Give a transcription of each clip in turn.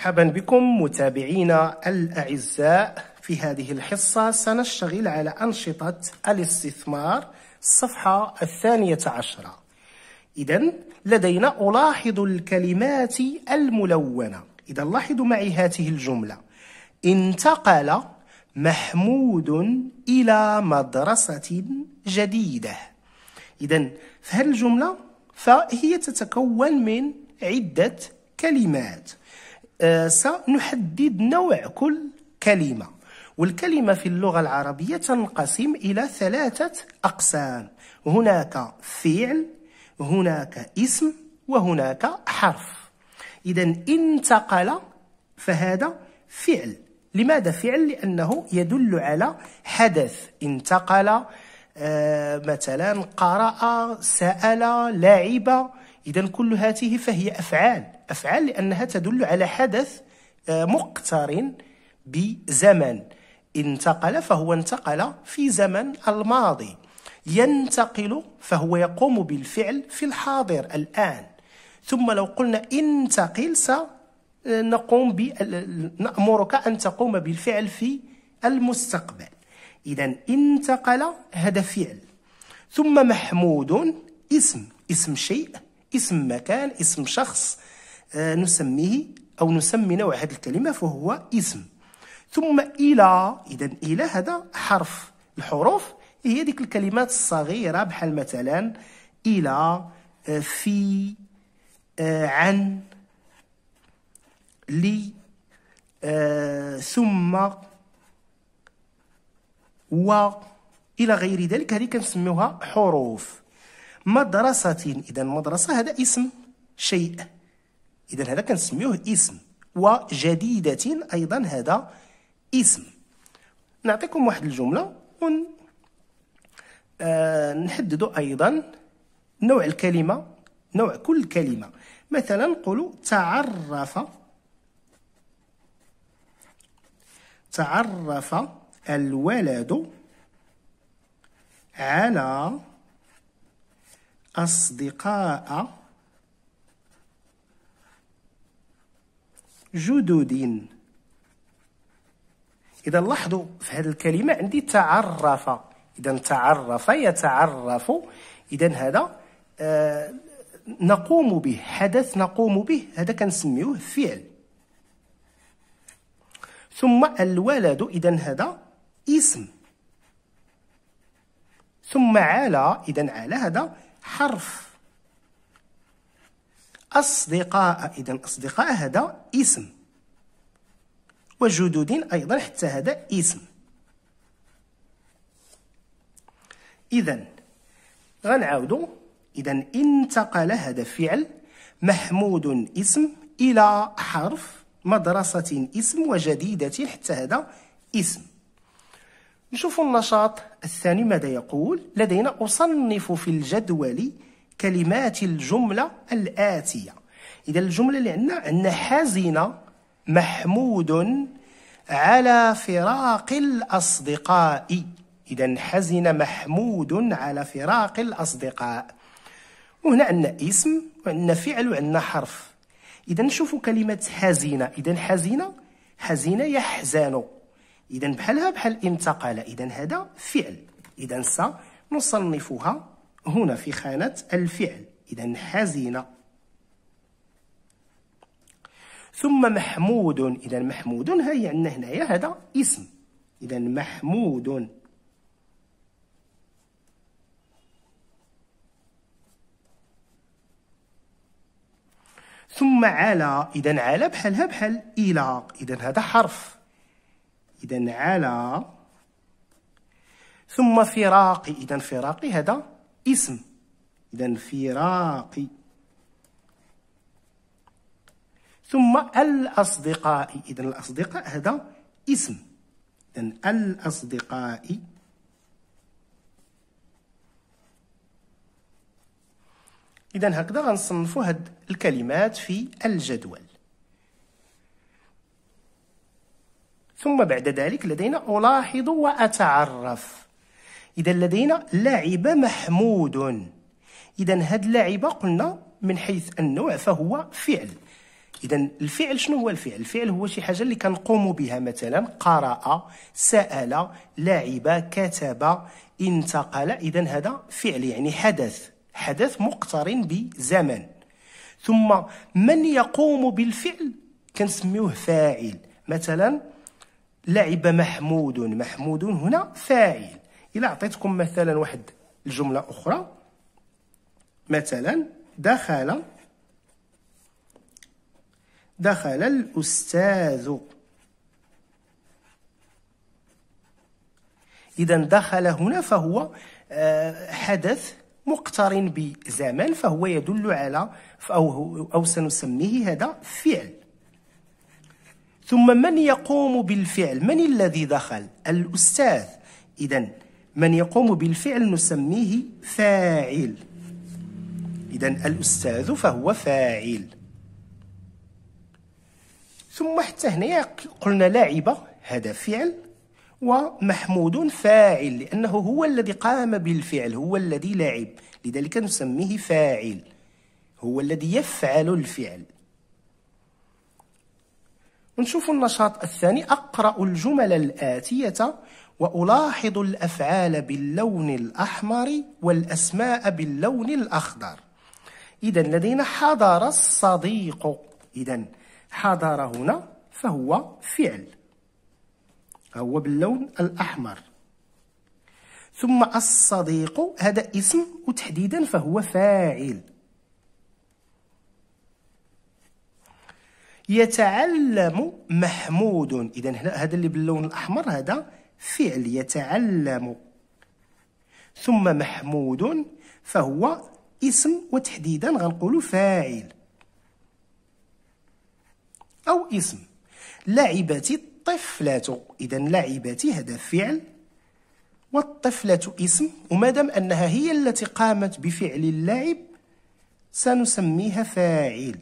مرحبا بكم متابعينا الاعزاء في هذه الحصه سنشتغل على انشطه الاستثمار الصفحه الثانيه عشره اذا لدينا الاحظ الكلمات الملونه اذا لاحظوا معي هذه الجمله انتقل محمود الى مدرسه جديده اذا هذه الجمله فهي تتكون من عده كلمات آه، سنحدد نوع كل كلمة والكلمة في اللغة العربية تنقسم إلى ثلاثة أقسام هناك فعل هناك اسم وهناك حرف إذا انتقل فهذا فعل لماذا فعل؟ لأنه يدل على حدث انتقل آه، مثلا قرأ سأل لعب إذا كل هاته فهي أفعال أفعال لأنها تدل على حدث آه، مقترن بزمن انتقل فهو انتقل في زمن الماضي ينتقل فهو يقوم بالفعل في الحاضر الآن ثم لو قلنا انتقل سنقوم آه، نأمرك أن تقوم بالفعل في المستقبل إذا انتقل هذا فعل ثم محمود اسم اسم شيء اسم مكان اسم شخص آه، نسميه أو نسمي نوع هذه الكلمة فهو اسم ثم إلى إذا إلى هذا حرف الحروف هي ديك الكلمات الصغيرة بحال مثلا إلى آه، في آه، عن لي ثم و إلى غير ذلك هذه كنسميوها حروف مدرسة إذا مدرسة هذا اسم شيء اذا هذا كنسميوه اسم وجديدة ايضا هذا اسم نعطيكم واحد الجملة ون آه نحددوا ايضا نوع الكلمة نوع كل كلمة مثلا نقولوا تعرف تعرف الولد على أصدقاء جدد إذا لاحظوا في هذه الكلمة عندي تعرف إذا تعرف يتعرف إذا هذا آه نقوم به حدث نقوم به هذا كنسميوه فعل ثم الولد إذا هذا اسم ثم على إذا على هذا حرف أصدقاء إذا أصدقاء هذا اسم وجدودين أيضا حتى هذا اسم إذا غنعاودو إذا انتقل هذا فعل محمود اسم إلى حرف مدرسة اسم وجديدة حتى هذا اسم نشوف النشاط الثاني ماذا يقول لدينا أصنف في الجدول كلمات الجملة الآتية إذا الجملة اللي عندنا عندنا حزن محمود على فراق الأصدقاء إذا حزن محمود على فراق الأصدقاء وهنا عندنا اسم وعندنا فعل وعندنا حرف إذا نشوفوا كلمة حزينة إذا حزينة حزينة يحزن إذا بحالها بحال انتقل إذا هذا فعل إذا سنصنفها هنا في خانة الفعل إذا حزين ثم محمود إذا محمود هي عندنا هنايا هذا اسم إذا محمود ثم على إذا على بحالها بحال إلى إذا هذا حرف إذا على ثم فراقي إذا فراقي هذا اسم إذا فراقي ثم الأصدقاء إذا الأصدقاء هذا اسم إذا الأصدقاء إذا هكذا غنصنفوا هاد الكلمات في الجدول ثم بعد ذلك لدينا ألاحظ وأتعرف إذا لدينا لعب محمود إذا هاد لعب قلنا من حيث النوع فهو فعل إذا الفعل شنو هو الفعل؟ الفعل هو شي حاجة اللي كنقوم بها مثلا قرأ، سأل، لعب، كتب، انتقل، إذا هذا فعل يعني حدث، حدث مقترن بزمن. ثم من يقوم بالفعل كنسميوه فاعل، مثلا لعب محمود، محمود هنا فاعل. الا عطيتكم مثلا واحد الجمله اخرى مثلا دخل دخل الاستاذ اذا دخل هنا فهو آه، حدث مقترن بزمان فهو يدل على أو, أو سنسميه هذا فعل ثم من يقوم بالفعل من الذي دخل الأستاذ إذا من يقوم بالفعل نسميه فاعل إذا الأستاذ فهو فاعل ثم حتى هنا قلنا لاعب هذا فعل ومحمود فاعل لأنه هو الذي قام بالفعل هو الذي لعب لذلك نسميه فاعل هو الذي يفعل الفعل ونشوف النشاط الثاني أقرأ الجمل الآتية وألاحظ الأفعال باللون الأحمر والأسماء باللون الأخضر إذا لدينا حضر الصديق إذا حضر هنا فهو فعل هو باللون الأحمر ثم الصديق هذا اسم وتحديدا فهو فاعل يتعلم محمود إذا هذا اللي باللون الأحمر هذا فعل يتعلم ثم محمود فهو اسم وتحديدا غنقولوا فاعل أو اسم لعبت الطفلة إذا لعبت هذا فعل والطفلة اسم ومادام أنها هي التي قامت بفعل اللعب سنسميها فاعل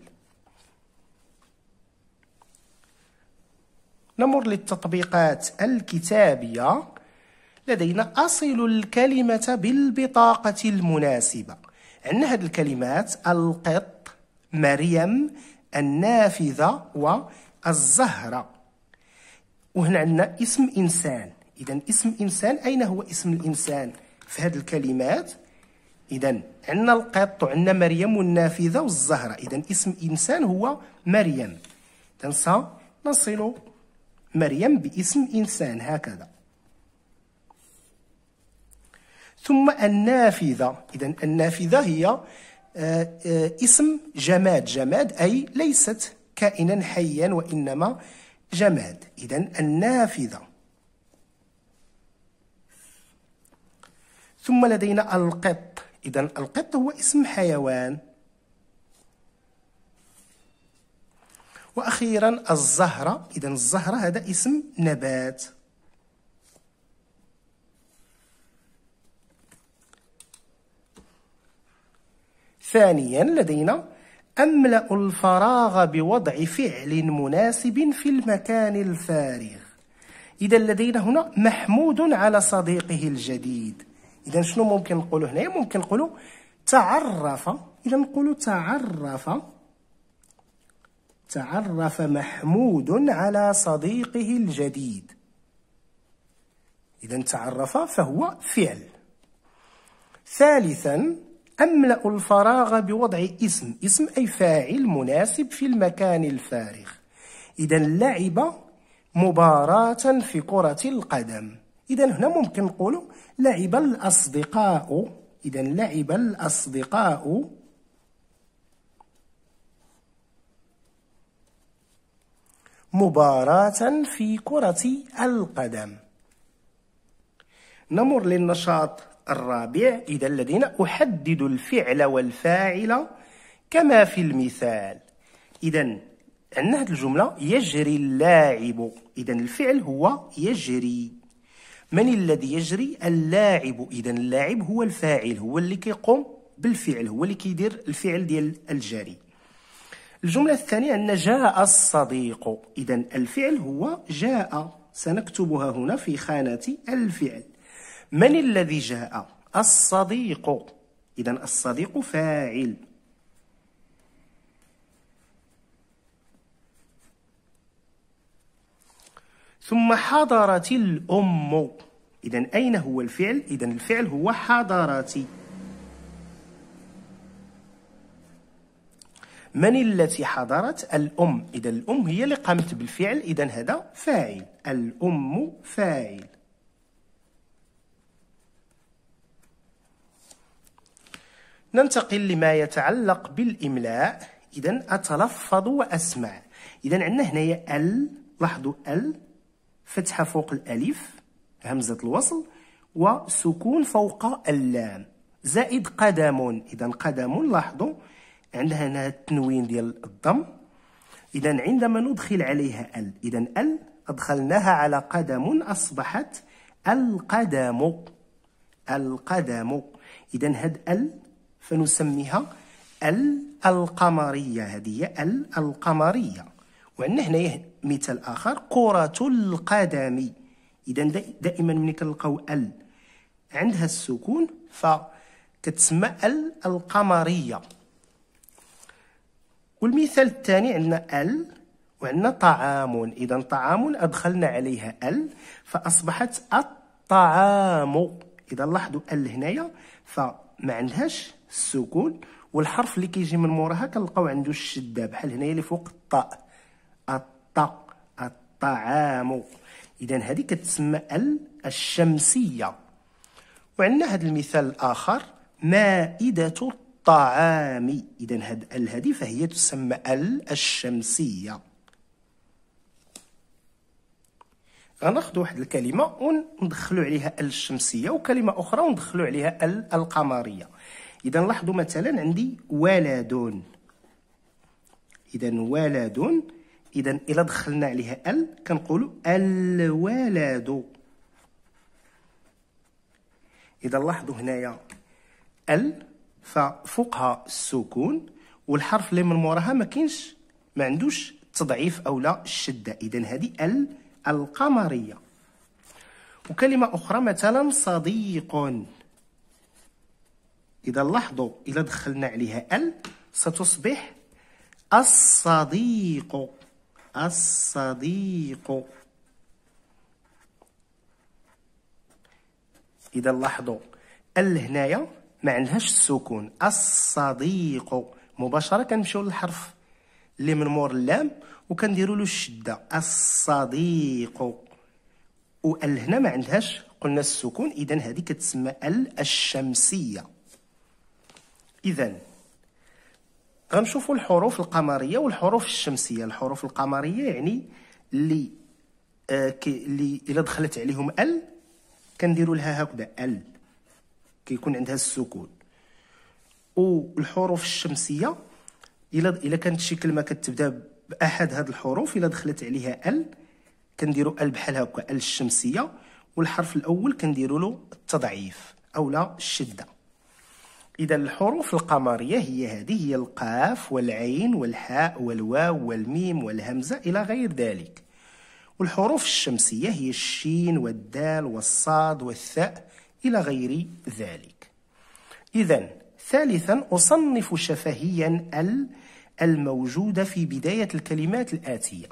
نمر للتطبيقات الكتابية لدينا أصل الكلمة بالبطاقة المناسبة عندنا هذه الكلمات القط مريم النافذة والزهرة وهنا عندنا اسم إنسان إذا اسم إنسان أين هو اسم الإنسان في هذه الكلمات إذا عندنا القط وعندنا مريم والنافذة والزهرة إذا اسم إنسان هو مريم تنسى نصل مريم باسم إنسان هكذا ثم النافذة إذا النافذة هي آه، آه، اسم جماد جماد أي ليست كائنا حيا وإنما جماد إذا النافذة ثم لدينا القط إذا القط هو اسم حيوان وأخيرا الزهرة إذا الزهرة هذا اسم نبات ثانيا لدينا أملأ الفراغ بوضع فعل مناسب في المكان الفارغ إذا لدينا هنا محمود على صديقه الجديد إذا شنو ممكن نقولوا هنا ممكن نقولوا تعرف إذا نقولوا تعرف تعرف محمود على صديقه الجديد إذا تعرف فهو فعل ثالثا أملأ الفراغ بوضع اسم اسم أي فاعل مناسب في المكان الفارغ إذا لعب مباراة في كرة القدم إذا هنا ممكن نقول لعب الأصدقاء إذا لعب الأصدقاء مباراة في كرة القدم نمر للنشاط الرابع إذا الذين أحدد الفعل والفاعل كما في المثال إذا عندنا هذه الجملة يجري اللاعب إذا الفعل هو يجري من الذي يجري اللاعب إذا اللاعب هو الفاعل هو اللي كيقوم بالفعل هو اللي كيدير الفعل ديال الجري الجملة الثانية أن جاء الصديق إذا الفعل هو جاء سنكتبها هنا في خانة الفعل من الذي جاء الصديق إذا الصديق فاعل ثم حضرت الأم إذا أين هو الفعل؟ إذا الفعل هو حضرت من التي حضرت الأم إذا الأم هي اللي قامت بالفعل إذا هذا فاعل الأم فاعل ننتقل لما يتعلق بالإملاء إذا أتلفظ وأسمع إذا عندنا هنايا ال لاحظوا ال فتحة فوق الألف همزة الوصل وسكون فوق اللام زائد قدم إذا قدم لاحظوا عندها هنا التنوين ديال الضم إذا عندما ندخل عليها ال إذا ال أدخلناها على قدم أصبحت القدم القدم إذا هاد ال فنسميها ال القمرية هذه هي ال القمرية وعندنا هنايا مثال آخر كرة القدم إذا دائما ملي كنلقاو ال عندها السكون كتسمى ال القمرية والمثال الثاني عندنا ال وعندنا طعام إذا طعام أدخلنا عليها ال فأصبحت الطعام إذا لاحظوا ال هنايا فما عندهاش السكون والحرف اللي كيجي من موراها كنلقاو عنده الشده بحال هنايا اللي فوق الطاء الطاء الطعام اذا هذه كتسمى ال الشمسيه وعندنا هذا المثال الاخر مائده الطعام إذا هاد ال هذه فهي تسمى ال الشمسية غناخذ واحد الكلمة وندخلوا عليها ال الشمسية وكلمة أخرى وندخلوا عليها ال القمرية إذا لاحظوا مثلا عندي ولد إذا ولد إذا إلا دخلنا عليها ال كنقولوا الولد إذا لاحظوا هنايا ال ففوقها السكون والحرف اللي من موراها ما كاينش ما عندوش تضعيف او لا الشده اذا هذه ال القمريه وكلمه اخرى مثلا صديق اذا لاحظوا اذا دخلنا عليها ال ستصبح الصديق الصديق اذا لاحظوا ال هنايا ما عندهاش السكون الصديق مباشره كنمشيو للحرف اللي من مور اللام وكنديروا له الشده الصديق وال هنا ما عندهاش قلنا السكون اذا هذه كتسمى ال الشمسيه اذا غنشوفوا الحروف القمريه والحروف الشمسيه الحروف القمريه يعني اللي آه كي اللي الا دخلت عليهم ال كنديروا لها هكذا ال كيكون عندها السكون والحروف الشمسيه الا الا كانت شي كلمه كتبدا باحد هاد الحروف الا دخلت عليها ال كنديرو ال بحال هكا ال الشمسيه والحرف الاول كنديروا له التضعيف اولا الشده اذا الحروف القمريه هي هذه هي القاف والعين والحاء والواو والميم والهمزه الى غير ذلك والحروف الشمسيه هي الشين والدال والصاد والثاء إلى غير ذلك إذا ثالثا أصنف شفهيا ال الموجودة في بداية الكلمات الآتية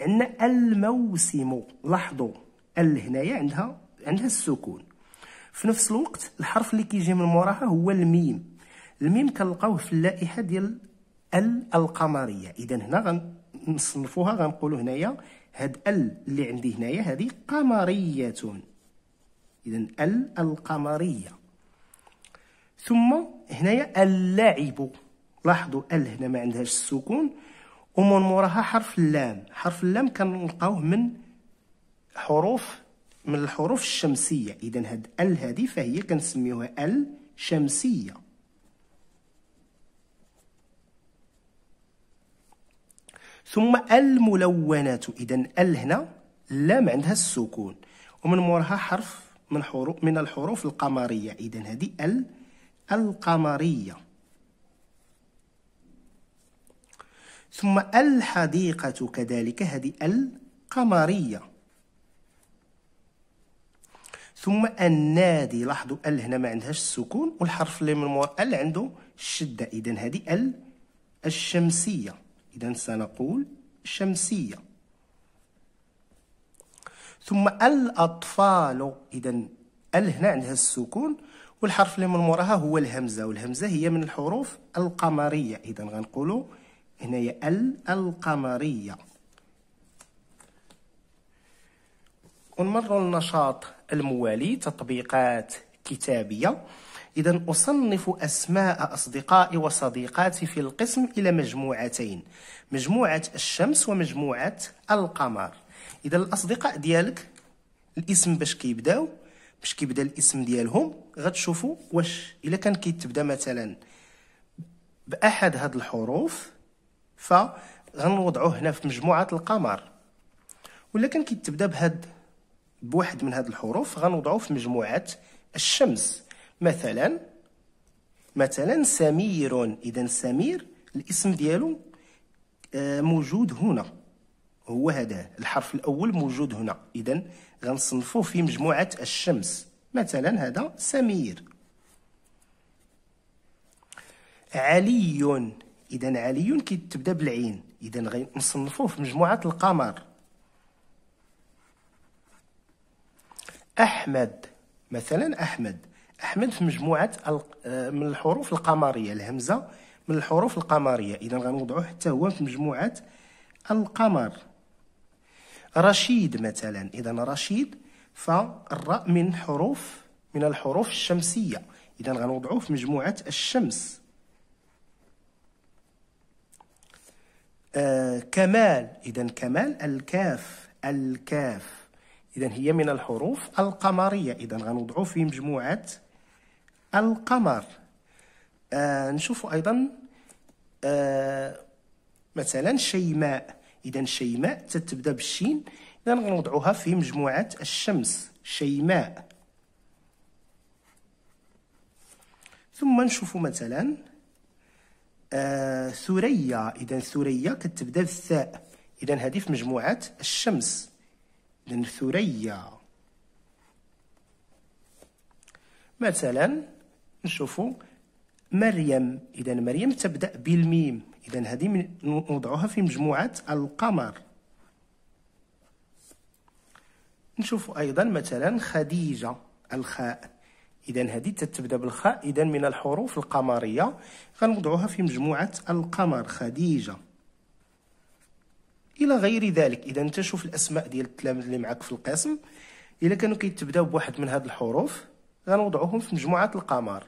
عندنا الموسم لاحظوا ال هنايا عندها عندها السكون في نفس الوقت الحرف اللي كيجي من موراها هو الميم الميم كنلقاوه في اللائحة ديال ال القمرية إذا هنا غنصنفوها غنقولوا هنايا هاد ال اللي عندي هنايا هذه قمرية إذا ال القمرية ثم هنايا اللاعب لاحظوا ال هنا ما عندهاش السكون ومن موراها حرف اللام حرف اللام كنلقاوه من حروف من الحروف الشمسية إذا هاد ال هذه فهي كنسميوها ال شمسية ثم الملونات إذا ال هنا لام عندها السكون ومن موراها حرف من حروف من الحروف القمرية إذا هذه ال القمرية ثم الحديقة كذلك هذه القمرية ثم النادي لاحظوا ال هنا ما عندهاش السكون والحرف اللي من مور ال عنده الشدة إذا هذه ال الشمسية إذا سنقول شمسية ثم الأطفال إذا ال هنا عندها السكون والحرف اللي من موراها هو الهمزة والهمزة هي من الحروف القمرية إذا غنقولوا هنايا ال القمرية ونمر للنشاط الموالي تطبيقات كتابية إذا أصنف أسماء أصدقائي وصديقاتي في القسم إلى مجموعتين مجموعة الشمس ومجموعة القمر اذا الاصدقاء ديالك الاسم باش كيبداو باش كيبدا الاسم ديالهم غتشوفوا واش الا كان كيتبدا مثلا باحد هاد الحروف ف غنوضعوه هنا في مجموعه القمر ولا كان كيتبدا بهاد بواحد من هاد الحروف غنوضعوه في مجموعه الشمس مثلا مثلا سمير اذا سمير الاسم ديالو آه، موجود هنا هو هذا الحرف الأول موجود هنا إذا غنصنفوه في مجموعة الشمس مثلا هذا سمير علي إذا علي كتبدا بالعين إذا غنصنفوه في مجموعة القمر أحمد مثلا أحمد أحمد في مجموعة آه، من الحروف القمرية الهمزة من الحروف القمرية إذا غنوضعوه حتى هو في مجموعة القمر رشيد مثلا إذا رشيد فالراء من حروف من الحروف الشمسية إذا غنوضعوه في مجموعة الشمس آه كمال إذا كمال الكاف الكاف إذا هي من الحروف القمرية إذا غنوضعوه في مجموعة القمر آه نشوف أيضا آه مثلا شيماء اذا شيماء تتبدا بالشين اذا غنوضعوها في مجموعه الشمس شيماء ثم نشوفوا مثلا آه ثريا اذا ثريا كتبدا بالثاء اذا هذه في مجموعه الشمس اذا ثريا مثلا نشوفوا مريم اذا مريم تبدا بالميم اذا هذه نوضعوها في مجموعه القمر نشوف ايضا مثلا خديجه الخاء اذا هذه تتبدا بالخاء اذا من الحروف القمريه غنوضعوها في مجموعه القمر خديجه الى غير ذلك اذا انت شوف الاسماء ديال التلاميذ اللي معاك في القسم الا كانوا كيتبداو بواحد من هاد الحروف غنوضعوهم في مجموعه القمر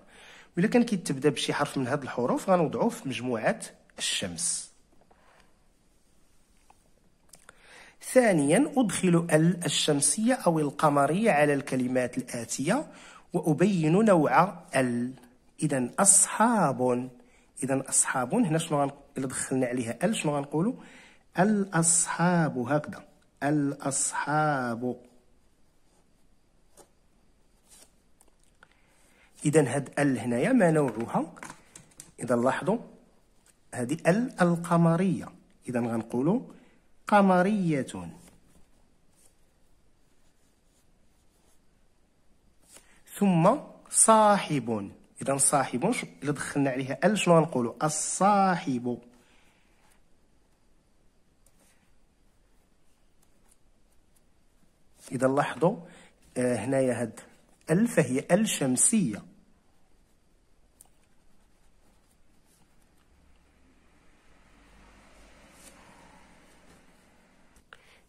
ولا كان كيتبدا بشي حرف من هاد الحروف غنوضعوه في مجموعه الشمس ثانيا أدخل ال الشمسية أو القمرية على الكلمات الآتية وأبين نوع ال إذا أصحاب إذا أصحاب هنا شنو إلا دخلنا عليها ال شنو غنقولوا الأصحاب هكذا الأصحاب إذا هاد ال هنايا ما نوعها إذا لاحظوا هذه ال القمرية إذا غنقولوا قمرية ثم صاحب إذا صاحب إلا دخلنا عليها ال شنو غنقولوا الصاحب إذا لاحظوا آه، هنايا هاد ال فهي ال شمسية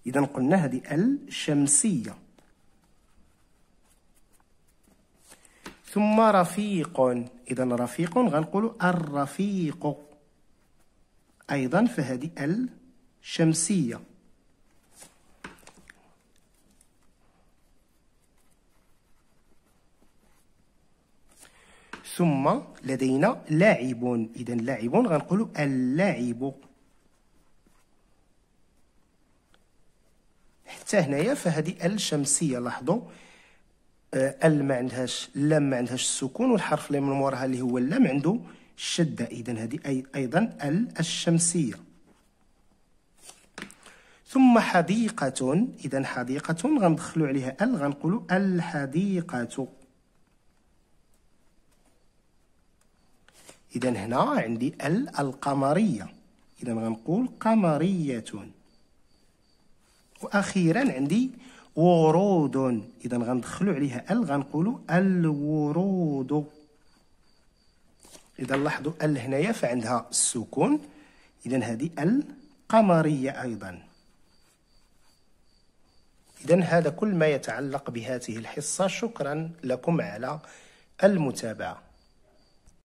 إذا قلنا هذه الشمسية ثم رفيق إذا رفيق غنقولو الرفيق أيضا فهذه الشمسية ثم لدينا لاعب إذا لاعب غنقولو اللاعب حتى هنايا فهذه ال شمسيه لاحظوا آه، ال ما عندهاش لام ما عندهاش السكون والحرف اللي من موراها اللي هو اللام عنده الشده اذا هذه اي ايضا ال الشمسيه ثم حديقه اذا حديقه غندخلوا عليها ال غنقولوا الحديقه اذا هنا عندي ال القمريه اذا غنقول قمريه واخيرا عندي ورود اذا غندخلوا عليها ال غنقولوا الورود اذا لاحظوا ال هنايا فعندها السكون اذا هذه القمريه ايضا إذا هذا كل ما يتعلق بهذه الحصة شكرا لكم على المتابعة